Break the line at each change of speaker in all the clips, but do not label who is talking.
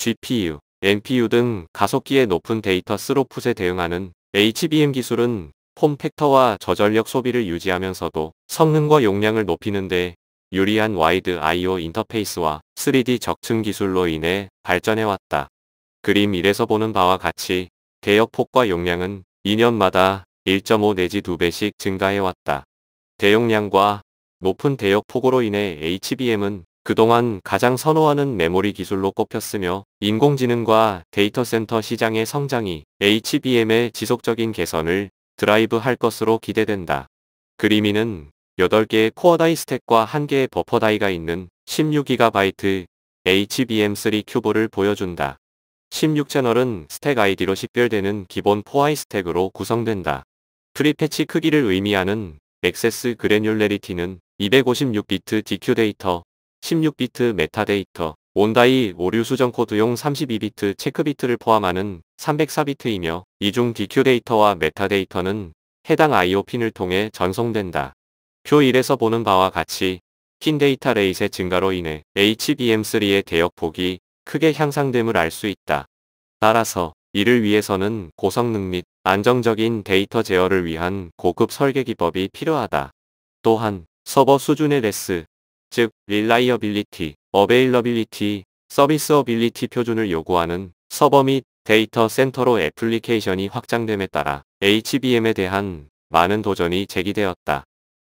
GPU, NPU 등 가속기의 높은 데이터 스로풋에 대응하는 HBM 기술은 폼 팩터와 저전력 소비를 유지하면서도 성능과 용량을 높이는데 유리한 와이드 I/O 인터페이스와 3D 적층 기술로 인해 발전해왔다. 그림 1에서 보는 바와 같이 대역폭과 용량은 2년마다 1.5 내지 2배씩 증가해왔다. 대용량과 높은 대역폭으로 인해 HBM은 그동안 가장 선호하는 메모리 기술로 꼽혔으며 인공지능과 데이터 센터 시장의 성장이 HBM의 지속적인 개선을 드라이브 할 것으로 기대된다. 그림이는 8개의 코어 다이 스택과 1개의 버퍼 다이가 있는 16GB HBM3 큐브를 보여준다. 16채널은 스택 아이디로 식별되는 기본 포4이 스택으로 구성된다. 프리패치 크기를 의미하는 액세스 그래뉴레리티는 256비트 DQ 데이터 16비트 메타데이터, 온다이 오류 수정 코드용 32비트 체크비트를 포함하는 304비트이며 이중 DQ 데이터와 메타데이터는 해당 I.O. 핀을 통해 전송된다. 표 1에서 보는 바와 같이 핀 데이터 레이의 증가로 인해 HBM3의 대역폭이 크게 향상됨을 알 수 있다. 따라서 이를 위해서는 고성능 및 안정적인 데이터 제어를 위한 고급 설계 기법이 필요하다. 또한 서버 수준의 레스, 즉 릴라이어빌리티, 어베일러빌리티, 서비스어빌리티 표준을 요구하는 서버 및 데이터 센터로 애플리케이션이 확장됨에 따라 HBM에 대한 많은 도전이 제기되었다.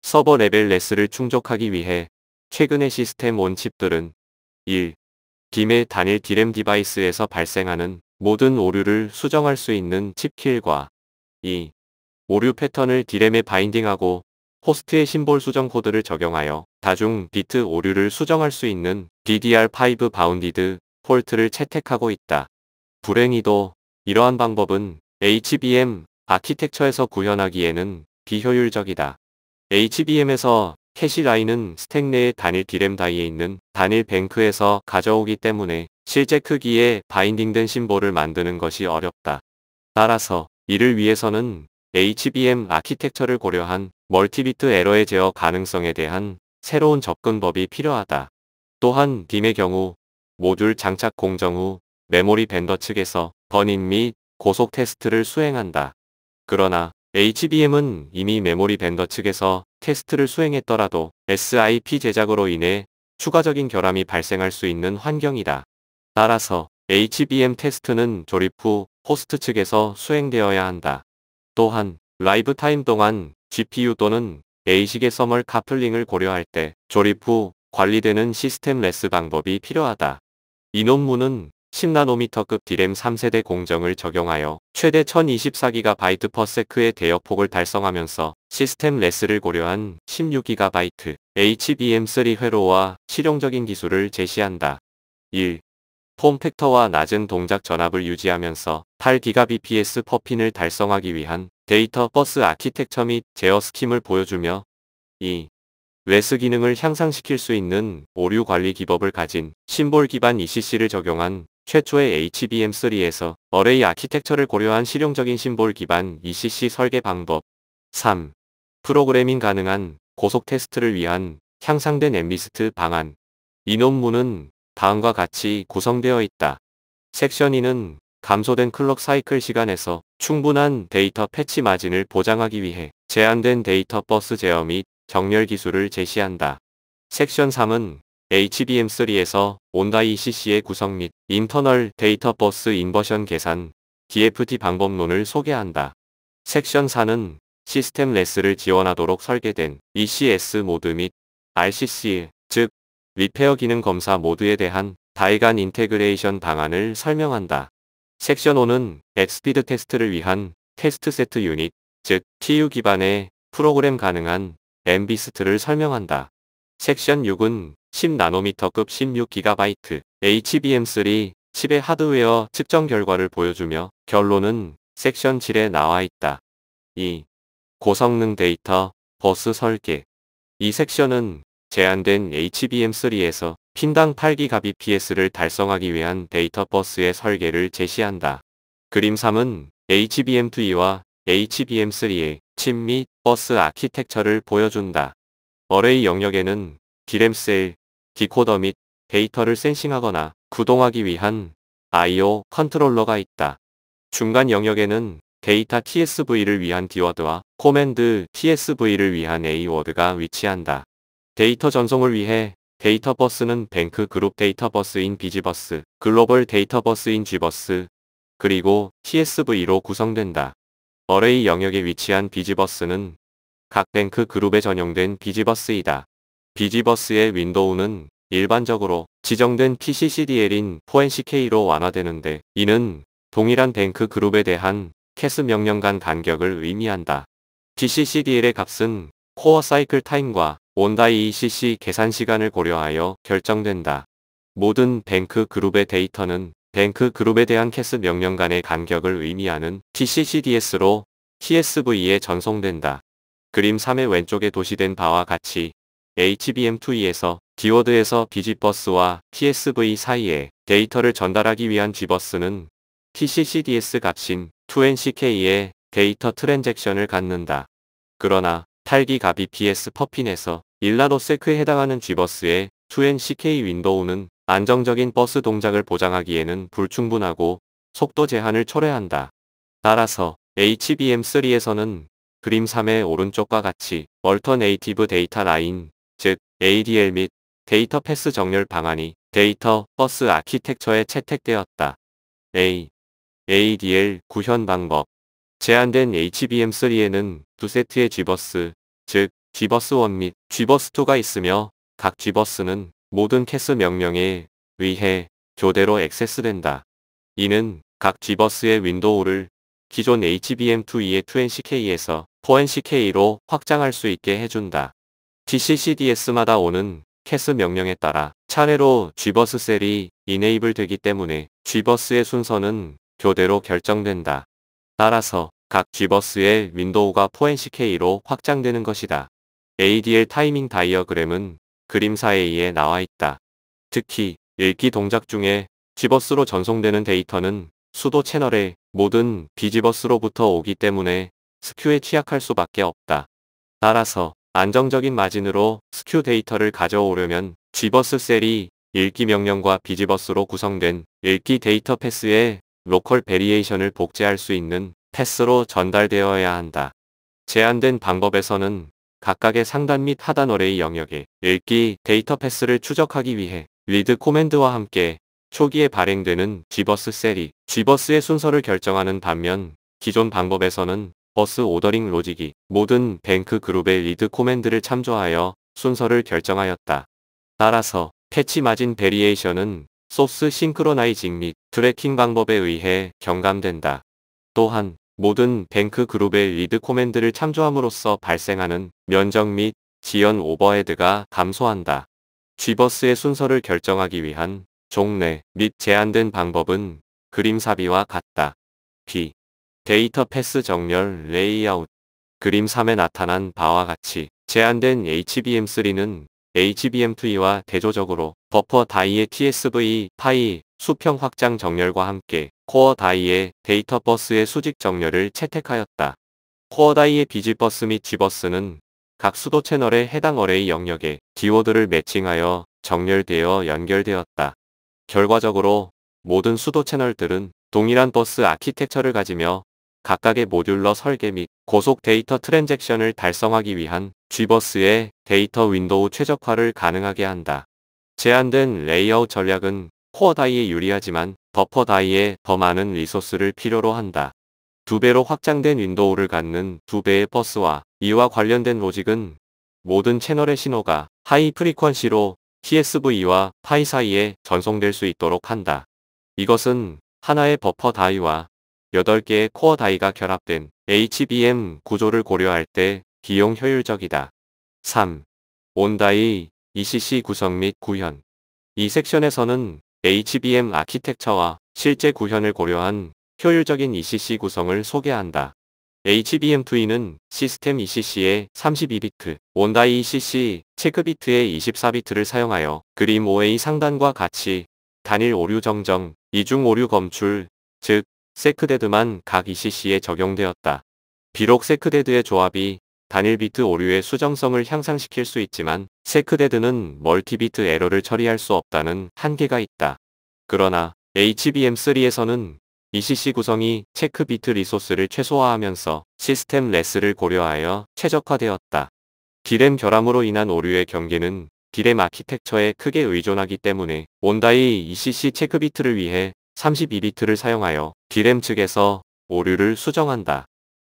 서버 레벨 레스를 충족하기 위해 최근의 시스템 원칩들은 1. 빔의 단일 디램 디바이스에서 발생하는 모든 오류를 수정할 수 있는 칩킬과 2. 오류 패턴을 디램에 바인딩하고 호스트의 심볼 수정 코드를 적용하여 다중 비트 오류를 수정할 수 있는 DDR5 바운디드 폴트를 채택하고 있다. 불행히도 이러한 방법은 HBM 아키텍처에서 구현하기에는 비효율적이다. HBM에서 캐시 라인은 스택 내의 단일 디램 다이에 있는 단일 뱅크에서 가져오기 때문에 실제 크기의 바인딩된 심볼을 만드는 것이 어렵다. 따라서 이를 위해서는 HBM 아키텍처를 고려한 멀티비트 에러의 제어 가능성에 대한 새로운 접근법이 필요하다. 또한 빔의 경우 모듈 장착 공정 후 메모리 벤더 측에서 버닝 및 고속 테스트를 수행한다. 그러나 HBM은 이미 메모리 벤더 측에서 테스트를 수행했더라도 SIP 제작으로 인해 추가적인 결함이 발생할 수 있는 환경이다. 따라서 HBM 테스트는 조립 후 호스트 측에서 수행되어야 한다. 또한 라이브 타임 동안 GPU 또는 A식의 서멀 카플링을 고려할 때 조립 후 관리되는 시스템 레스 방법이 필요하다. 이 논문은 10나노미터급 디램 3세대 공정을 적용하여 최대 1024GB/s의 대역폭을 달성하면서 시스템 레스를 고려한 16GB HBM3 회로와 실용적인 기술을 제시한다. 1. 폼 팩터와 낮은 동작 전압을 유지하면서 8GBps 퍼핀을 달성하기 위한 데이터 버스 아키텍처 및 제어 스킴을 보여주며 2. 웨스 기능을 향상시킬 수 있는 오류 관리 기법을 가진 심볼 기반 ECC를 적용한 최초의 HBM3에서 어레이 아키텍처를 고려한 실용적인 심볼 기반 ECC 설계 방법 3. 프로그래밍 가능한 고속 테스트를 위한 향상된 엠리스트 방안 이 논문은 다음과 같이 구성되어 있다. 섹션 2는 감소된 클럭 사이클 시간에서 충분한 데이터 패치 마진을 보장하기 위해 제한된 데이터 버스 제어 및 정렬 기술을 제시한다. 섹션 3은 HBM3에서 온다 ECC의 구성 및 인터널 데이터 버스 인버션 계산 DFT 방법론을 소개한다. 섹션 4는 시스템 레스를 지원하도록 설계된 ECS 모드 및 RCC, 즉 리페어 기능 검사 모드에 대한 다이간 인테그레이션 방안을 설명한다. 섹션 5는 앱스피드 테스트를 위한 테스트 세트 유닛, 즉 TU 기반의 프로그램 가능한 MB스트를 설명한다. 섹션 6은 10나노미터급 16GB HBM3 칩의 하드웨어 측정 결과를 보여주며 결론은 섹션 7에 나와 있다. 2. 고성능 데이터 버스 설계 이 섹션은 제한된 HBM3에서 핀당 8기가 bps를 달성하기 위한 데이터 버스의 설계를 제시한다. 그림 3은 HBM2와 HBM3의 칩 및 버스 아키텍처를 보여준다. 어레이 영역에는 디램 셀, 디코더 및 데이터를 센싱하거나 구동하기 위한 I.O. 컨트롤러가 있다. 중간 영역에는 데이터 TSV를 위한 D워드와 코맨드 TSV를 위한 A워드가 위치한다. 데이터 전송을 위해 데이터버스는 뱅크 그룹 데이터버스인 비즈버스 글로벌 데이터버스인 지버스, 그리고 t s v 로 구성된다. 어레이 영역에 위치한 비즈버스는각 뱅크 그룹에 전용된 비즈버스이다비즈버스의 윈도우는 일반적으로 지정된 PCCDL인 4 n c k 로 완화되는데 이는 동일한 뱅크 그룹에 대한 캐스 명령 간 간격을 의미한다. PCCDL의 값은 코어 사이클 타임과 온다이 ECC 계산 시간을 고려하여 결정된다. 모든 뱅크 그룹의 데이터는 뱅크 그룹에 대한 캐스 명령 간의 간격을 의미하는 TCCDS로 CSV에 전송된다. 그림 3의 왼쪽에 도시된 바와 같이 HBM2E에서 디워드에서 비지버스와 TSV 사이에 데이터를 전달하기 위한 G버스는 TCCDS 값인 2 n c k 에 데이터 트랜잭션을 갖는다. 그러나 8기갑이 PS 퍼핀에서 일라로세크에 해당하는 G버스의 2NCK 윈도우는 안정적인 버스 동작을 보장하기에는 불충분하고 속도 제한을 초래한다 따라서 HBM3에서는 그림 3의 오른쪽과 같이 얼터네이티브 데이터 라인, 즉 ADL 및 데이터 패스 정렬 방안이 데이터 버스 아키텍처에 채택되었다. A. ADL 구현 방법 제한된 HBM3에는 두 세트의 G버스, 즉 Gbus1 및 Gbus2가 있으며 각 Gbus는 모든 캐스 명령에 의해 교대로 액세스된다. 이는 각 Gbus의 윈도우를 기존 HBM2E의 2NCK에서 4NCK로 확장할 수 있게 해준다. GCCDS마다 오는 캐스 명령에 따라 차례로 Gbus 셀이 이네이블 되기 때문에 Gbus의 순서는 교대로 결정된다. 따라서 각 G버스의 윈도우가 포엔CK로 확장되는 것이다. ADL 타이밍 다이어그램은 그림사 에 A에 나와 있다. 특히 읽기 동작 중에 G버스로 전송되는 데이터는 수도 채널의 모든 비지버스로부터 오기 때문에 스큐에 취약할 수밖에 없다. 따라서 안정적인 마진으로 스큐 데이터를 가져오려면 G버스 셀이 읽기 명령과 비지버스로 구성된 읽기 데이터 패스에 로컬 베리에이션을 복제할 수 있는 패스로 전달되어야 한다. 제한된 방법에서는 각각의 상단 및 하단 어레이 영역에 읽기 데이터 패스를 추적하기 위해 리드 코맨드와 함께 초기에 발행되는 G버스 셀이 G버스의 순서를 결정하는 반면 기존 방법에서는 버스 오더링 로직이 모든 뱅크 그룹의 리드 코맨드를 참조하여 순서를 결정하였다. 따라서 패치 마진 베리에이션은 소스 싱크로나이징 및 트래킹 방법에 의해 경감된다. 또한 모든 뱅크 그룹의 리드 코맨드를 참조함으로써 발생하는 면적 및 지연 오버헤드가 감소한다. G버스의 순서를 결정하기 위한 종래 및 제한된 방법은 그림사비와 같다. B. 데이터 패스 정렬 레이아웃 그림 3에 나타난 바와 같이 제한된 HBM3는 HBM2와 대조적으로 버퍼 다이의 TSV, 파이, 수평 확장 정렬과 함께 코어 다이의 데이터 버스의 수직 정렬을 채택하였다. 코어 다이의 비지 버스 및 G 버스는 각 수도 채널의 해당 어레이 영역에 디워드를 매칭하여 정렬되어 연결되었다. 결과적으로 모든 수도 채널들은 동일한 버스 아키텍처를 가지며 각각의 모듈러 설계 및 고속 데이터 트랜잭션을 달성하기 위한 G버스의 데이터 윈도우 최적화를 가능하게 한다. 제한된 레이어 전략은 코어 다이에 유리하지만 버퍼 다이에 더 많은 리소스를 필요로 한다. 두 배로 확장된 윈도우를 갖는 두 배의 버스와 이와 관련된 로직은 모든 채널의 신호가 하이 프리퀀시로 TSV와 파이 사이에 전송될 수 있도록 한다. 이것은 하나의 버퍼 다이와 8개의 코어 다이가 결합된 HBM 구조를 고려할 때 비용 효율적이다. 3. 온다이 ECC 구성 및 구현 이 섹션에서는 HBM 아키텍처와 실제 구현을 고려한 효율적인 ECC 구성을 소개한다. HBM2E는 시스템 ECC의 32비트, 온다이 ECC 체크비트의 24비트를 사용하여 그림 5A 상단과 같이 단일 오류 정정, 이중 오류 검출, 즉 세크데드만 각 ECC에 적용되었다. 비록 세크데드의 조합이 단일 비트 오류의 수정성을 향상시킬 수 있지만 세크데드는 멀티비트 에러를 처리할 수 없다는 한계가 있다. 그러나 HBM3에서는 ECC 구성이 체크 비트 리소스를 최소화하면서 시스템 레스를 고려하여 최적화되었다. 디램 결함으로 인한 오류의 경계는 디램 아키텍처에 크게 의존하기 때문에 온다이 ECC 체크 비트를 위해 32비트를 사용하여 디램 측에서 오류를 수정한다.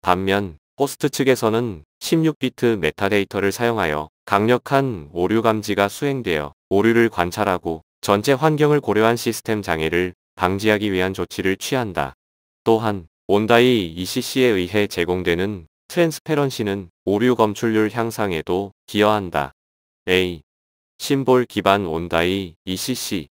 반면 호스트 측에서는 16비트 메타데이터를 사용하여 강력한 오류 감지가 수행되어 오류를 관찰하고 전체 환경을 고려한 시스템 장애를 방지하기 위한 조치를 취한다. 또한 온다이 ECC에 의해 제공되는 트랜스페런시는 오류 검출률 향상에도 기여한다. A. 심볼 기반 온다이 ECC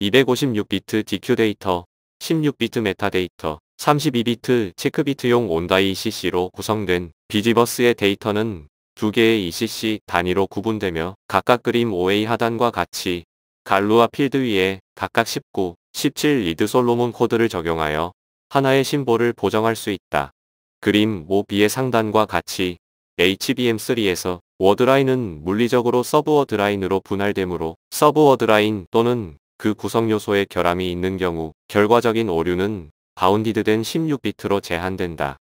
256비트 DQ 데이터, 16비트 메타데이터, 32비트 체크비트용 온다이 ECC로 구성된 비지버스의 데이터는 두 개의 ECC 단위로 구분되며 각각 그림 5A 하단과 같이 갈루와 필드 위에 각각 19, 17 리드 솔로몬 코드를 적용하여 하나의 심볼을 보정할 수 있다. 그림 5B의 상단과 같이 HBM3에서 워드라인은 물리적으로 서브워드라인으로 분할되므로 서브워드라인 또는 그 구성 요소에 결함이 있는 경우 결과적인 오류는 바운디드된 16비트로 제한된다.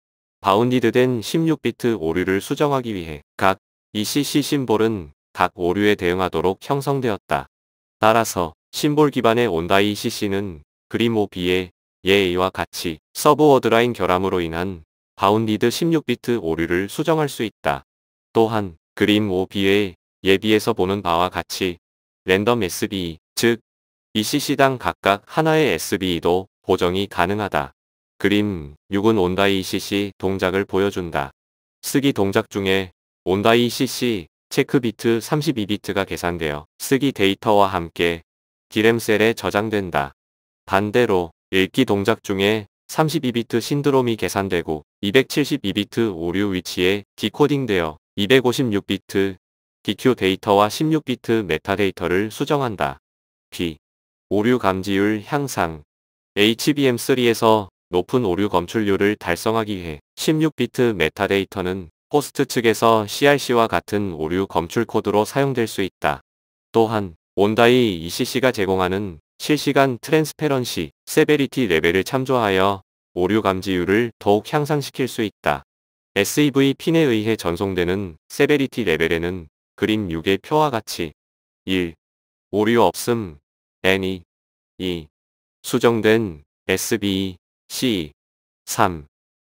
바운디드된 16비트 오류를 수정하기 위해 각 ECC 심볼은 각 오류에 대응하도록 형성되었다. 따라서 심볼 기반의 온다이 ECC는 그림 5B의 예와 같이 서브 워드라인 결함으로 인한 바운디드 16비트 오류를 수정할 수 있다. 또한 그림 5B의 예비에서 보는 바와 같이 랜덤 SBE, 즉 ECC당 각각 하나의 SBE도 보정이 가능하다. 그림 6은 온다이 CC 동작을 보여준다. 쓰기 동작 중에 온다이 CC 체크비트 32비트가 계산되어 쓰기 데이터와 함께 디램셀에 저장된다. 반대로 읽기 동작 중에 32비트 신드롬이 계산되고 272비트 오류 위치에 디코딩되어 256비트 DQ 데이터와 16비트 메타데이터를 수정한다. B. 오류 감지율 향상 HBM3에서 높은 오류 검출률을 달성하기 위해 16비트 메타데이터는 호스트 측에서 CRC와 같은 오류 검출 코드로 사용될 수 있다. 또한 온다이 ECC가 제공하는 실시간 트랜스페런시, 세베리티 레벨을 참조하여 오류 감지율을 더욱 향상시킬 수 있다. SEV 핀에 의해 전송되는 세베리티 레벨에는 그림 6의 표와 같이 1. 오류 없음 N2 2. E, 수정된 SB, C, 3.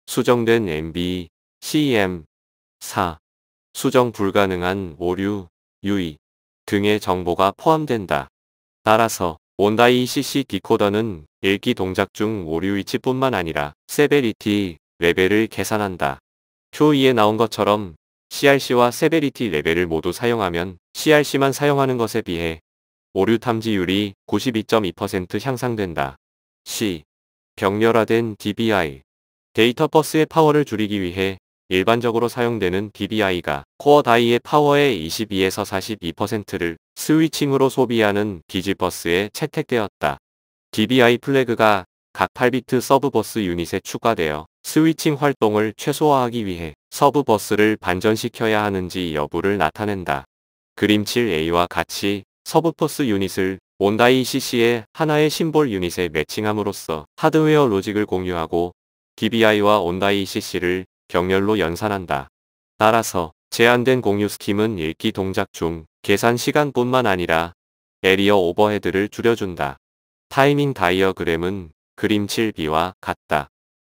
수정된 MB, CM, 4. 수정 불가능한 오류, 유의 등의 정보가 포함된다. 따라서 온다이 CC 디코더는 읽기 동작 중 오류 위치뿐만 아니라 세베리티 레벨을 계산한다. 표 2에 나온 것처럼 CRC와 세베리티 레벨을 모두 사용하면 CRC만 사용하는 것에 비해 오류 탐지율이 92.2% 향상된다. C. 병렬화된 DBI. 데이터 버스의 파워를 줄이기 위해 일반적으로 사용되는 DBI가 코어 다이의 파워의 22에서 42%를 스위칭으로 소비하는 디지버스에 채택되었다. DBI 플래그가 각 8비트 서브버스 유닛에 추가되어 스위칭 활동을 최소화하기 위해 서브버스를 반전시켜야 하는지 여부를 나타낸다. 그림 7A와 같이 서브포스 유닛을 온다이 c c 의 하나의 심볼 유닛에 매칭함으로써 하드웨어 로직을 공유하고 DBI와 온다이 c c 를 병렬로 연산한다. 따라서 제한된 공유 스팀은 읽기 동작 중 계산 시간뿐만 아니라 에리어 오버헤드를 줄여준다. 타이밍 다이어그램은 그림7비와 같다.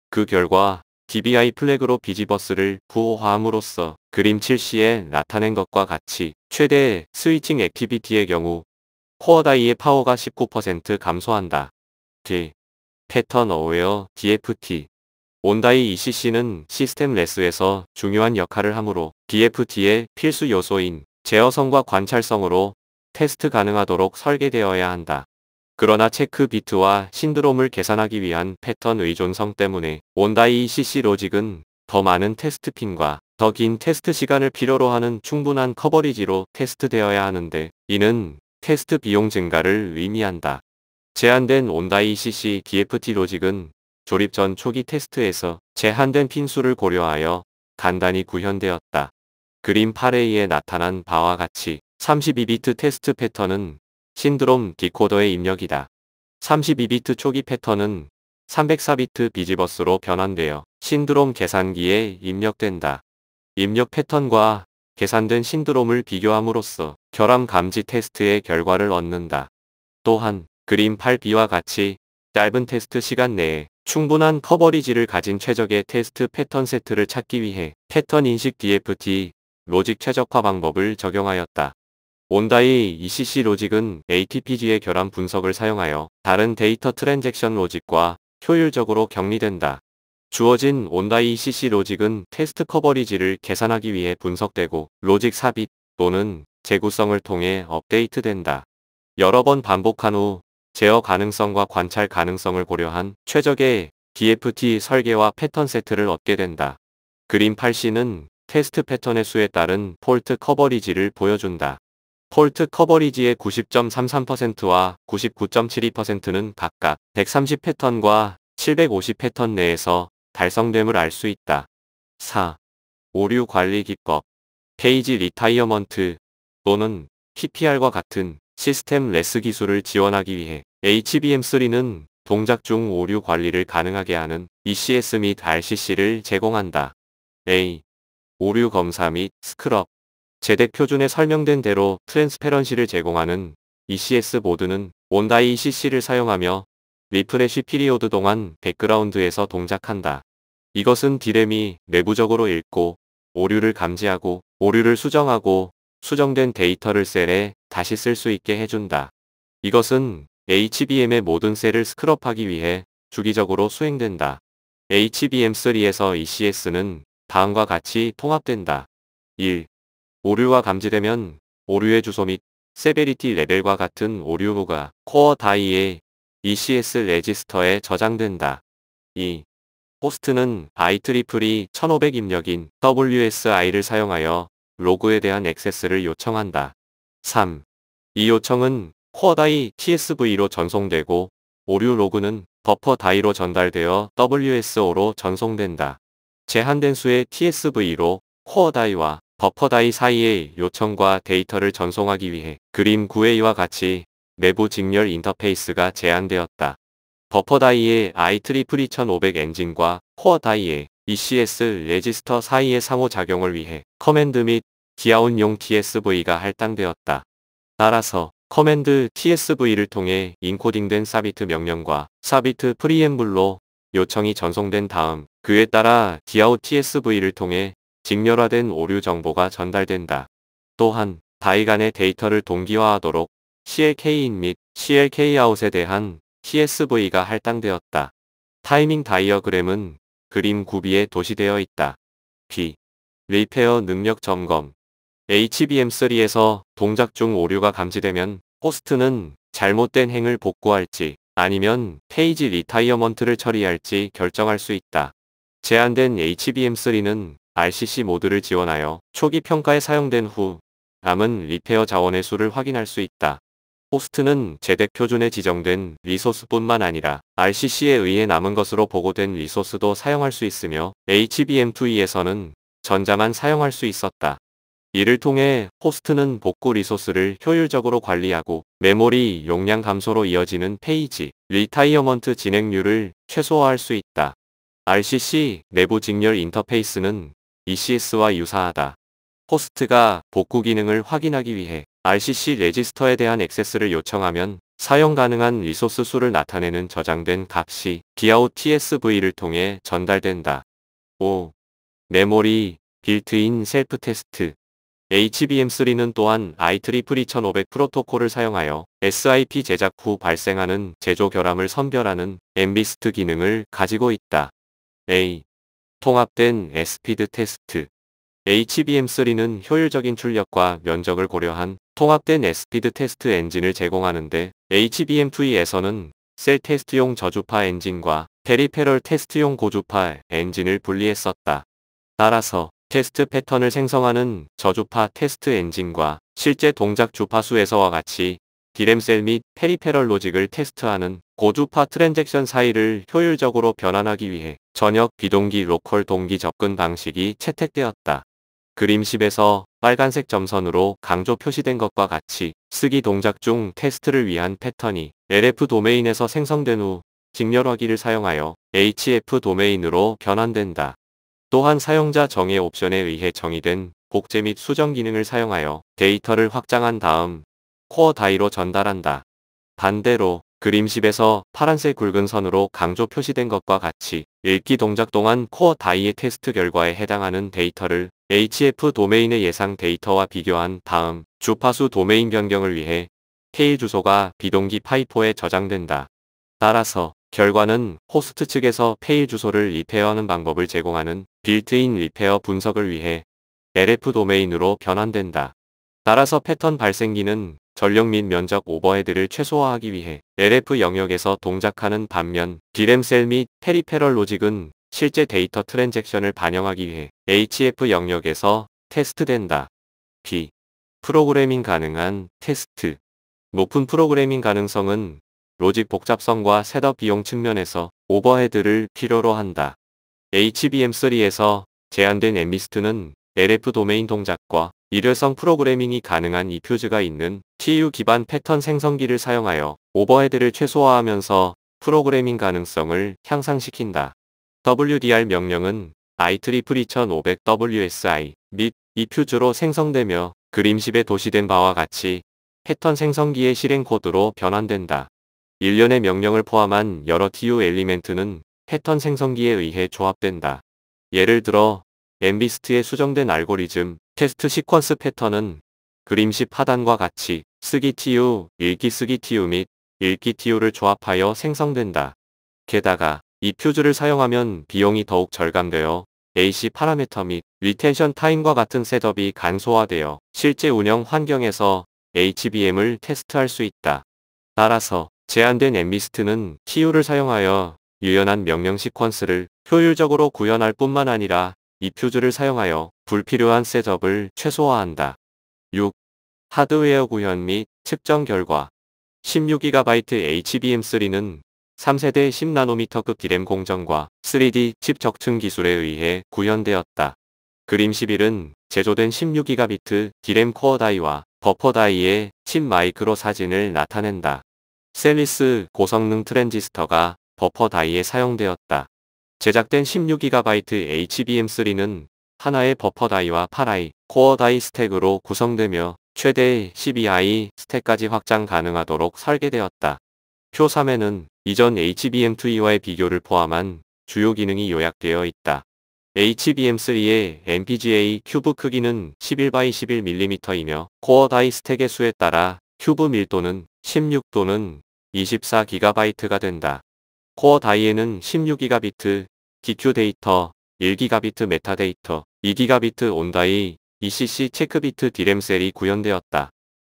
그 결과 DBI 플래그로 비지버스를 부호화함으로써 그림7시에 나타낸 것과 같이 최대 스위칭 액티비티의 경우 코어다이의 파워가 19% 감소한다. D. 패턴 어웨어 DFT 온다이 ECC는 시스템 레스에서 중요한 역할을 하므로 DFT의 필수 요소인 제어성과 관찰성으로 테스트 가능하도록 설계되어야 한다. 그러나 체크 비트와 신드롬을 계산하기 위한 패턴 의존성 때문에 온다이 ECC 로직은 더 많은 테스트 핀과 더긴 테스트 시간을 필요로 하는 충분한 커버리지로 테스트되어야 하는데 이는 테스트 비용 증가를 의미한다. 제한된 온다이 CC DFT 로직은 조립 전 초기 테스트에서 제한된 핀수를 고려하여 간단히 구현되었다. 그림 8A에 나타난 바와 같이 32비트 테스트 패턴은 신드롬 디코더의 입력이다. 32비트 초기 패턴은 304비트 비지버스로 변환되어 신드롬 계산기에 입력된다. 입력 패턴과 계산된 신드롬을 비교함으로써 결함 감지 테스트의 결과를 얻는다. 또한 그림 8b와 같이 짧은 테스트 시간 내에 충분한 커버리지를 가진 최적의 테스트 패턴 세트를 찾기 위해 패턴 인식 DFT 로직 최적화 방법을 적용하였다. 온다이 ECC 로직은 ATPG의 결함 분석을 사용하여 다른 데이터 트랜잭션 로직과 효율적으로 격리된다. 주어진 온다이 CC 로직은 테스트 커버리지를 계산하기 위해 분석되고 로직 삽입 또는 재구성을 통해 업데이트된다. 여러 번 반복한 후 제어 가능성과 관찰 가능성을 고려한 최적의 DFT 설계와 패턴 세트를 얻게 된다. 그림 8C는 테스트 패턴의 수에 따른 폴트 커버리지를 보여준다. 폴트 커버리지의 90.33%와 99.72%는 각각 130 패턴과 750 패턴 내에서 달성됨을 알 수 있다. 4. 오류 관리 기법 페이지 리타이어먼트 또는 PPR과 같은 시스템 레스 기술을 지원하기 위해 HBM3는 동작 중 오류 관리를 가능하게 하는 ECS 및 RCC를 제공한다. A. 오류 검사 및 스크럽 제대 표준에 설명된 대로 트랜스페런시를 제공하는 ECS 보드는 온다이 ECC를 사용하며 리프레시 피리오드 동안 백그라운드에서 동작한다. 이것은 디램이 내부적으로 읽고 오류를 감지하고 오류를 수정하고 수정된 데이터를 셀에 다시 쓸 수 있게 해준다. 이것은 HBM의 모든 셀을 스크럽하기 위해 주기적으로 수행된다. HBM3에서 ECS는 다음과 같이 통합된다. 1. 오류가 감지되면 오류의 주소 및 세베리티 레벨과 같은 오류가 코어 다이의 ECS 레지스터에 저장된다. 2. 호스트는 IEEE 1500 입력인 WSI를 사용하여 로그에 대한 액세스를 요청한다. 3. 이 요청은 쿼 다이 TSV로 전송되고 오류 로그는 버퍼 다이로 전달되어 WSO로 전송된다. 제한된 수의 TSV로 쿼 다이와 버퍼 다이 사이의 요청과 데이터를 전송하기 위해 그림 9A와 같이 내부 직렬 인터페이스가 제한되었다. 버퍼 다이의 i3 1 5 0 0 엔진과 코어 다이의 ECS 레지스터 사이의 상호작용을 위해 커맨드 및 기아온용 TSV가 할당되었다. 따라서 커맨드 TSV를 통해 인코딩된 사비트 명령과 사비트 프리앰블로 요청이 전송된 다음 그에 따라 기아오 TSV를 통해 직렬화된 오류 정보가 전달된다. 또한 다이 간의 데이터를 동기화하도록 CLK-인 및 CLK-아웃에 대한 CSV가 할당되었다. 타이밍 다이어그램은 그림 구비에 도시되어 있다. B. 리페어 능력 점검 HBM3에서 동작 중 오류가 감지되면 호스트는 잘못된 행을 복구할지 아니면 페이지 리타이어먼트를 처리할지 결정할 수 있다. 제한된 HBM3는 RCC 모드를 지원하여 초기 평가에 사용된 후 남은 리페어 자원의 수를 확인할 수 있다. 호스트는 재대 표준에 지정된 리소스뿐만 아니라 RCC에 의해 남은 것으로 보고된 리소스도 사용할 수 있으며 HBM2E에서는 전자만 사용할 수 있었다. 이를 통해 호스트는 복구 리소스를 효율적으로 관리하고 메모리 용량 감소로 이어지는 페이지, 리타이어먼트 진행률을 최소화할 수 있다. RCC 내부 직렬 인터페이스는 ECS와 유사하다. 호스트가 복구 기능을 확인하기 위해 RCC 레지스터에 대한 액세스를 요청하면 사용 가능한 리소스 수를 나타내는 저장된 값이 DAO TSV를 통해 전달된다. 5. 메모리, 빌트인 셀프 테스트 HBM3는 또한 IEEE 1 5 0 0 프로토콜을 사용하여 SIP 제작 후 발생하는 제조 결함을 선별하는 MBST 기능을 가지고 있다. A. 통합된 SPID 테스트 HBM3는 효율적인 출력과 면적을 고려한 통합된 에스피드 테스트 엔진을 제공하는데 HBM2에서는 셀 테스트용 저주파 엔진과 페리페럴 테스트용 고주파 엔진을 분리했었다. 따라서 테스트 패턴을 생성하는 저주파 테스트 엔진과 실제 동작 주파수에서와 같이 디램셀 및 페리페럴 로직을 테스트하는 고주파 트랜잭션 사이를 효율적으로 변환하기 위해 전역 비동기 로컬 동기 접근 방식이 채택되었다. 그림 10에서 빨간색 점선으로 강조 표시된 것과 같이 쓰기 동작 중 테스트를 위한 패턴이 LF 도메인에서 생성된 후 직렬화기를 사용하여 HF 도메인으로 변환된다. 또한 사용자 정의 옵션에 의해 정의된 복제 및 수정 기능을 사용하여 데이터를 확장한 다음 코어 다이로 전달한다. 반대로 그림1 0에서 파란색 굵은 선으로 강조 표시된 것과 같이 읽기 동작 동안 코어 다이의 테스트 결과에 해당하는 데이터를 HF 도메인의 예상 데이터와 비교한 다음 주파수 도메인 변경을 위해 K 주소가 비동기 파이포에 저장된다. 따라서 결과는 호스트 측에서 페일 주소를 리페어하는 방법을 제공하는 빌트인 리페어 분석을 위해 LF 도메인으로 변환된다. 따라서 패턴 발생기는 전력 및 면적 오버헤드를 최소화하기 위해 LF 영역에서 동작하는 반면 디램셀 및 페리페럴 로직은 실제 데이터 트랜잭션을 반영하기 위해 HF 영역에서 테스트된다. B. 프로그래밍 가능한 테스트. 높은 프로그래밍 가능성은 로직 복잡성과 셋업 비용 측면에서 오버헤드를 필요로 한다. HBM3에서 제한된 엠비스트는 LF 도메인 동작과 일회성 프로그래밍이 가능한 이퓨즈가 있는 TU 기반 패턴 생성기를 사용하여 오버헤드를 최소화하면서 프로그래밍 가능성을 향상시킨다. WDR 명령은 IEEE 1500WSI 및 이퓨즈로 생성되며 그림십에 도시된 바와 같이 패턴 생성기의 실행 코드로 변환된다. 일련의 명령을 포함한 여러 TU 엘리멘트는 패턴 생성기에 의해 조합된다. 예를 들어 엠비스트에 수정된 알고리즘 테스트 시퀀스 패턴은 그림십 하단과 같이 쓰기 TU, 읽기 쓰기 TU 및 읽기 TU를 조합하여 생성된다. 게다가 이표즈을 사용하면 비용이 더욱 절감되어 AC 파라미터 및 리텐션 타임과 같은 셋업이 간소화되어 실제 운영 환경에서 HBM을 테스트할 수 있다. 따라서 제한된 엠비스트는 TU를 사용하여 유연한 명령 시퀀스를 효율적으로 구현할 뿐만 아니라 이표즈을 사용하여 불필요한 셋업을 최소화한다. 6. 하드웨어 구현 및 측정 결과 16GB HBM3는 3세대 10나노미터급 디램 공정과 3D 칩 적층 기술에 의해 구현되었다. 그림 11은 제조된 16기가비트 디램 코어 다이와 버퍼 다이의 칩 마이크로 사진을 나타낸다. 셀리스 고성능 트랜지스터가 버퍼 다이에 사용되었다. 제작된 16GB HBM3는 하나의 버퍼 다이와 8i 코어 다이 스택으로 구성되며 최대 12i 스택까지 확장 가능하도록 설계되었다. 표 3에는 이전 HBM2E와의 비교를 포함한 주요 기능이 요약되어 있다. HBM3의 MPGA 큐브 크기는 11x11mm이며 코어 다이 스택의 수에 따라 큐브 밀도는 16도는 24GB가 된다. 코어 다이에는 16GB, DQ 데이터, 1GB 메타데이터, 2GB 온다이, ECC 체크비트 디램셀이 구현되었다.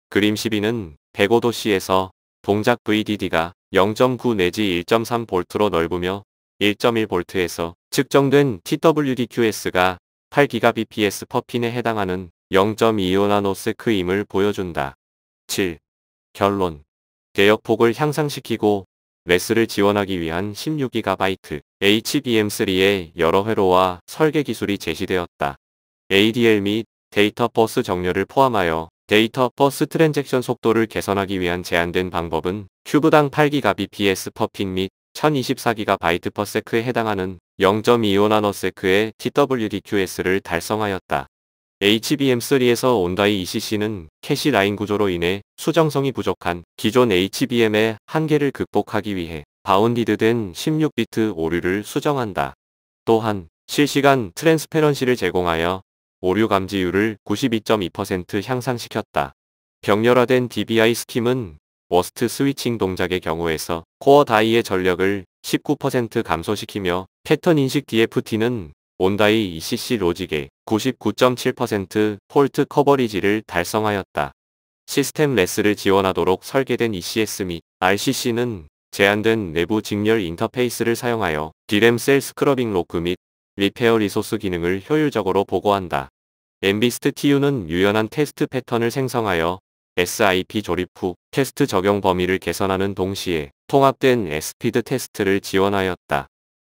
그림 12는 105도씨에서 동작 VDD가 0.9 내지 1.3V로 넓으며 1.1V에서 측정된 TWDQS가 8GBps 퍼핀에 해당하는 0 2 5나노스크임을 보여준다. 7. 결론. 대역폭을 향상시키고 레스를 지원하기 위한 16GB HBM3의 여러 회로와 설계 기술이 제시되었다. ADL 및 데이터 버스 정렬을 포함하여 데이터 버스 트랜잭션 속도를 개선하기 위한 제한된 방법은 큐브당 8기가 bps 퍼핀 및 1024GB/s에 해당하는 0.25나노세크의 TWDQS를 달성하였다. HBM3에서 온다이 ECC는 캐시 라인 구조로 인해 수정성이 부족한 기존 HBM의 한계를 극복하기 위해 바운디드된 16비트 오류를 수정한다. 또한 실시간 트랜스페런시를 제공하여 오류 감지율을 92.2% 향상시켰다. 병렬화된 DBI 스팀은 워스트 스위칭 동작의 경우에서 코어 다이의 전력을 19% 감소시키며 패턴 인식 DFT는 온다이 ECC 로직의 99.7% 폴트 커버리지를 달성하였다. 시스템 레스를 지원하도록 설계된 ECS 및 RCC는 제한된 내부 직렬 인터페이스를 사용하여 디램 셀 스크러빙 로크 및 리페어 리소스 기능을 효율적으로 보고한다. 엠비스트 TU는 유연한 테스트 패턴을 생성하여 SIP 조립 후 테스트 적용 범위를 개선하는 동시에 통합된 s 피 d 테스트를 지원하였다.